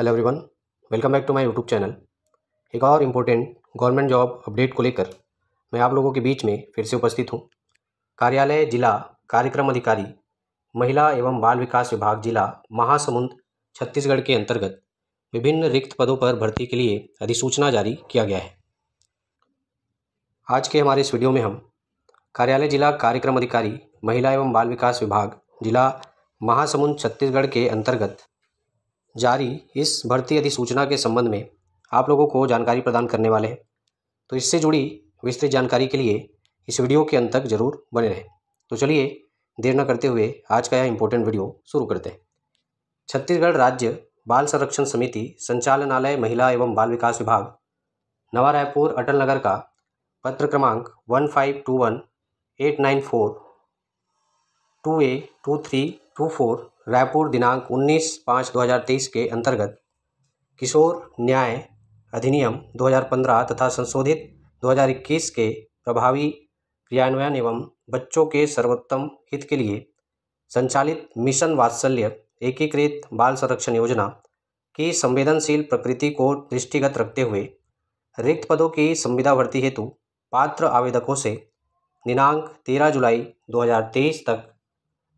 hello everyone welcome back to my YouTube channel एक और important government job update को लेकर मैं आप लोगों के बीच में फिर से उपस्थित हूँ कार्यालय जिला कार्यक्रम अधिकारी महिला एवं बाल विकास विभाग जिला महासमुंद छत्तीसगढ़ के अंतर्गत विभिन्न रिक्त पदों पर भर्ती के लिए अधिसूचना जारी किया गया है आज के हमारे इस वीडियो में हम कार्यालय जिला कार्यक्रम अधिकारी महिला एवं बाल विकास विभाग जिला महासमुंद छत्तीसगढ़ के अंतर्गत जारी इस भर्ती अधिसूचना के संबंध में आप लोगों को जानकारी प्रदान करने वाले हैं तो इससे जुड़ी विस्तृत जानकारी के लिए इस वीडियो के अंत तक जरूर बने रहें तो चलिए देर न करते हुए आज का यह इम्पोर्टेंट वीडियो शुरू करते हैं छत्तीसगढ़ राज्य बाल संरक्षण समिति संचालनालय महिला एवं बाल विकास विभाग नवा रायपुर अटल नगर का पत्र क्रमांक one five two one eight nine four two A two three two four Raipur दिनांक 19 पाँच 2023 के अंतर्गत किशोर न्याय अधिनियम 2015 तथा संशोधित 2021 के प्रभावी क्रियान्वयन एवं बच्चों के सर्वोत्तम हित के लिए संचालित मिशन वात्सल्य एकीकृत बाल संरक्षण योजना की संवेदनशील प्रकृति को दृष्टिगत रखते हुए रिक्त पदों की संविदा भर्ती हेतु पात्र आवेदकों से दिनांक 13 जुलाई 2023 तक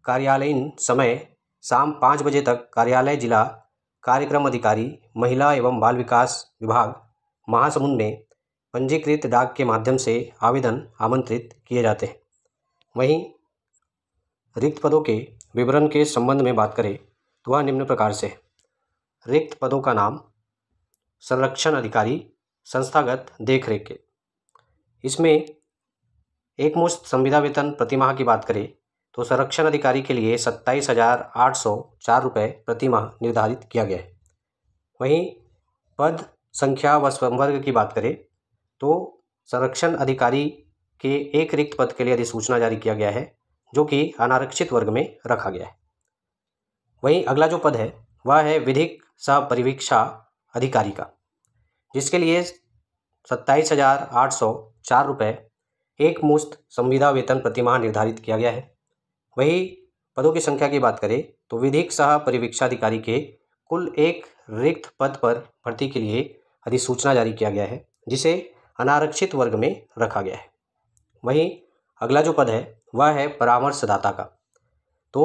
कार्यालयीन समय शाम पाँच बजे तक कार्यालय जिला कार्यक्रम अधिकारी महिला एवं बाल विकास विभाग महासमुंद में पंजीकृत डाक के माध्यम से आवेदन आमंत्रित किए जाते हैं वहीं रिक्त पदों के विवरण के संबंध में बात करें तो वह निम्न प्रकार से रिक्त पदों का नाम संरक्षण अधिकारी संस्थागत देख रेख के इसमें एकमुश्त संविदा वेतन प्रतिमाह की बात करें तो संरक्षण अधिकारी के लिए सत्ताईस हज़ार आठ सौ चार रुपये प्रति माह निर्धारित किया गया है वहीं पद संख्या व संवर्ग की बात करें तो संरक्षण अधिकारी के एक रिक्त पद के लिए अधिसूचना जारी किया गया है जो कि अनारक्षित वर्ग में रखा गया है वहीं अगला जो पद है वह है विधिक सह परिवीक्षा अधिकारी का जिसके लिए सत्ताईस हज़ार आठ सौ चार रुपये एक मुश्त संविदा वेतन प्रतिमाह निर्धारित किया गया है वही पदों की संख्या की बात करें तो विधिक सह परिवीक्षाधिकारी के कुल एक रिक्त पद पर भर्ती के लिए अधिसूचना जारी किया गया है जिसे अनारक्षित वर्ग में रखा गया है वहीं अगला जो पद है वह है परामर्शदाता का तो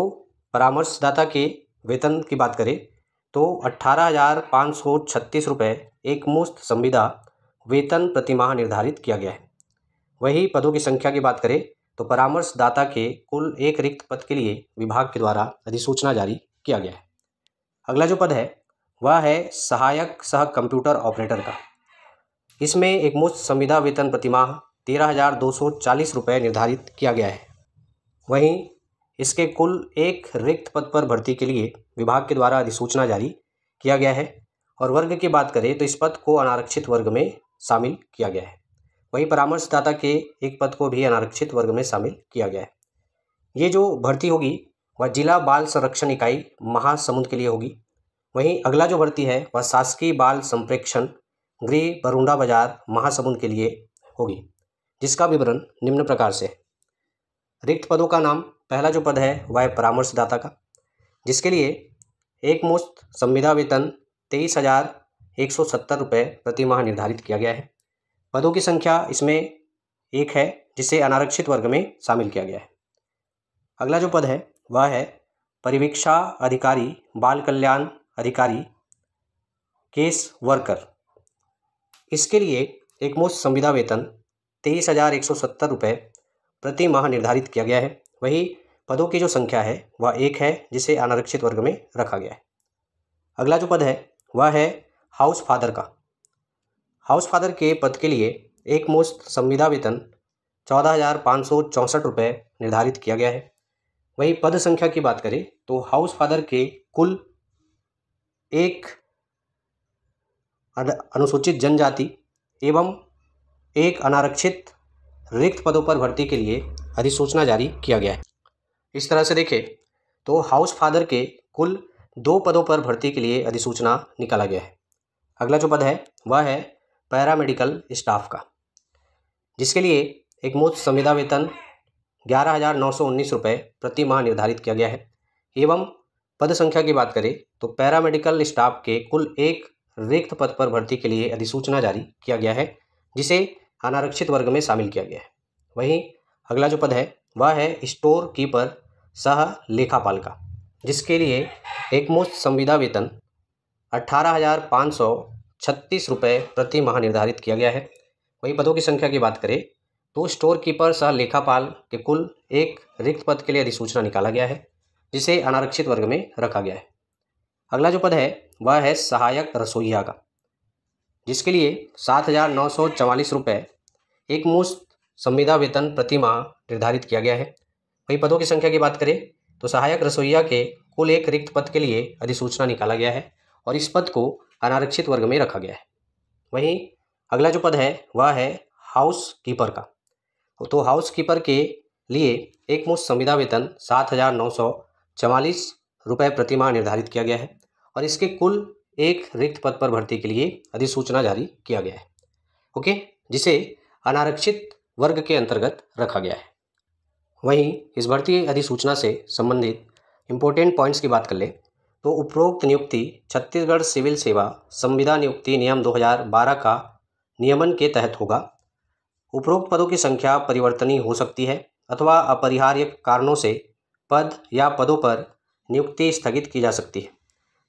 परामर्शदाता के वेतन की बात करें तो अट्ठारह हज़ार पाँच सौ छत्तीस रुपये एकमुश्त संविदा वेतन प्रतिमाह निर्धारित किया गया है वही पदों की संख्या की बात करें तो परामर्शदाता के कुल एक रिक्त पद के लिए विभाग के द्वारा अधिसूचना जारी किया गया है अगला जो पद है वह है सहायक सह कंप्यूटर ऑपरेटर का इसमें एक मुफ्त संविधा वेतन प्रतिमाह तेरह हज़ार दो सौ चालीस रुपये निर्धारित किया गया है वहीं इसके कुल एक रिक्त पद पर भर्ती के लिए विभाग के द्वारा अधिसूचना जारी किया गया है और वर्ग की बात करें तो इस पद को अनारक्षित वर्ग में शामिल किया गया है वहीं परामर्शदाता के एक पद को भी अनारक्षित वर्ग में शामिल किया गया है ये जो भर्ती होगी वह जिला बाल संरक्षण इकाई महासमुंद के लिए होगी वहीं अगला जो भर्ती है वह शासकीय बाल संप्रेक्षण गृह बरुंडा बाजार महासमुंद के लिए होगी जिसका विवरण निम्न प्रकार से है रिक्त पदों का नाम पहला जो पद है वह है परामर्शदाता का जिसके लिए एक मुश्त संविदा वेतन तेईस हज़ार एक सौ सत्तर रुपये प्रति माह निर्धारित किया गया है पदों की संख्या इसमें एक है जिसे अनारक्षित वर्ग में शामिल किया गया है अगला जो पद है वह है परिवीक्षा अधिकारी बाल कल्याण अधिकारी केस वर्कर इसके लिए एकमुश्त संविदा वेतन तेईस हज़ार एक सौ सत्तर रुपये प्रति माह निर्धारित किया गया है वही पदों की जो संख्या है वह एक है जिसे अनारक्षित वर्ग में रखा गया है अगला जो पद है वह है हाउस फादर का हाउस फादर के पद के लिए एक मुश्त संविदा वेतन चौदह हज़ार पाँच सौ चौंसठ रुपये निर्धारित किया गया है वहीं पद संख्या की बात करें तो हाउस फादर के कुल एक अनुसूचित जनजाति एवं एक अनारक्षित रिक्त पदों पर भर्ती के लिए अधिसूचना जारी किया गया है इस तरह से देखें तो हाउस फादर के कुल दो पदों पर भर्ती के लिए अधिसूचना निकाला गया है अगला जो पद है वह है पैरामेडिकल स्टाफ का जिसके लिए एक मुफ्त संविदा वेतन ग्यारह हज़ार नौ सौ उन्नीस रुपये प्रति माह निर्धारित किया गया है एवं पद संख्या की बात करें तो पैरामेडिकल स्टाफ के कुल एक रिक्त पद पर भर्ती के लिए अधिसूचना जारी किया गया है जिसे अनारक्षित वर्ग में शामिल किया गया है वहीं अगला जो पद है वह है स्टोर कीपर सह लेखापाल का जिसके लिए एकमुश्त संविदा वेतन अट्ठारह हज़ार पाँच सौ छत्तीस रुपये प्रति माह निर्धारित किया गया है वहीं पदों की संख्या की बात करें तो स्टोर कीपर सह लेखापाल के कुल एक रिक्त पद के लिए अधिसूचना निकाला गया है जिसे अनारक्षित वर्ग में रखा गया है अगला जो पद है वह है सहायक रसोइया का जिसके लिए सात हज़ार नौ सौ चवालीस रुपये एक मुश्त संविदा वेतन प्रति माह निर्धारित किया गया है वहीं पदों की संख्या की बात करें तो सहायक रसोइया के कुल एक रिक्त पद के लिए अधिसूचना निकाला गया है और इस पद को अनारक्षित वर्ग में रखा गया है वहीं अगला जो पद है वह है हाउस कीपर का तो हाउस कीपर के लिए एक मुफ्त संविदा वेतन सात हज़ार नौ सौ चवालीस रुपये प्रतिमाह निर्धारित किया गया है और इसके कुल एक रिक्त पद पर भर्ती के लिए अधिसूचना जारी किया गया है ओके जिसे अनारक्षित वर्ग के अंतर्गत रखा गया है वहीं इस भर्ती अधिसूचना से संबंधित इम्पोर्टेंट पॉइंट्स की बात कर लें तो उपरोक्त नियुक्ति छत्तीसगढ़ सिविल सेवा संविदा नियुक्ति नियम 2012 का नियमन के तहत होगा उपरोक्त पदों की संख्या परिवर्तनीय हो सकती है अथवा अपरिहार्य कारणों से पद या पदों पर नियुक्ति स्थगित की जा सकती है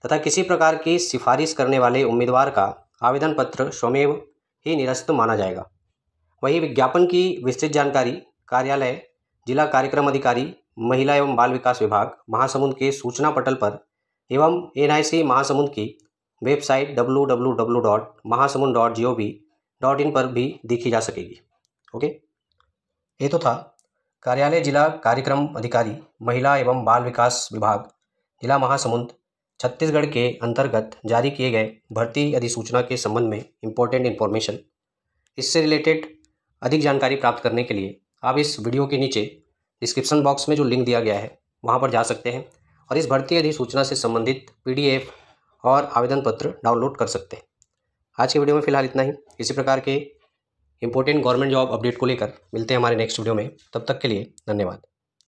तथा किसी प्रकार की सिफारिश करने वाले उम्मीदवार का आवेदन पत्र स्वमेव ही निरस्त माना जाएगा वहीं विज्ञापन की विस्तृत जानकारी कार्यालय जिला कार्यक्रम अधिकारी महिला एवं बाल विकास विभाग महासमुंद के सूचना पटल पर एवं एन महासमुंद की वेबसाइट इन पर भी देखी जा सकेगी ओके ये तो था कार्यालय जिला कार्यक्रम अधिकारी महिला एवं बाल विकास विभाग जिला महासमुंद छत्तीसगढ़ के अंतर्गत जारी किए गए भर्ती अधिसूचना के संबंध में इम्पोर्टेंट इन्फॉर्मेशन इससे रिलेटेड अधिक जानकारी प्राप्त करने के लिए आप इस वीडियो के नीचे डिस्क्रिप्शन बॉक्स में जो लिंक दिया गया है वहाँ पर जा सकते हैं और इस भर्ती अधिसूचना से संबंधित पी और आवेदन पत्र डाउनलोड कर सकते हैं आज के वीडियो में फिलहाल इतना ही इसी प्रकार के इंपॉर्टेंट गवर्नमेंट जॉब अपडेट को लेकर मिलते हैं हमारे नेक्स्ट वीडियो में तब तक के लिए धन्यवाद